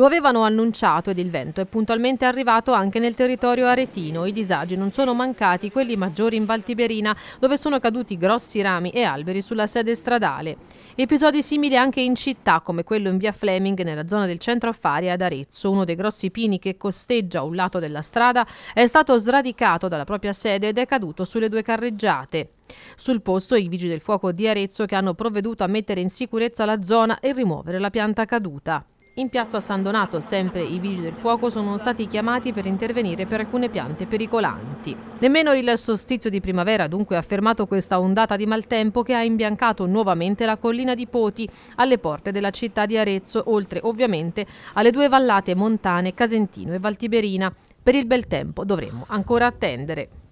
Lo avevano annunciato ed il vento è puntualmente arrivato anche nel territorio aretino. I disagi non sono mancati, quelli maggiori in Valtiberina, dove sono caduti grossi rami e alberi sulla sede stradale. Episodi simili anche in città, come quello in via Fleming, nella zona del centro affari ad Arezzo. Uno dei grossi pini che costeggia un lato della strada è stato sradicato dalla propria sede ed è caduto sulle due carreggiate. Sul posto i vigili del fuoco di Arezzo che hanno provveduto a mettere in sicurezza la zona e rimuovere la pianta caduta. In piazza San Donato sempre i vigili del fuoco sono stati chiamati per intervenire per alcune piante pericolanti. Nemmeno il sostizio di primavera dunque ha fermato questa ondata di maltempo che ha imbiancato nuovamente la collina di Poti alle porte della città di Arezzo, oltre ovviamente alle due vallate montane Casentino e Valtiberina. Per il bel tempo dovremmo ancora attendere.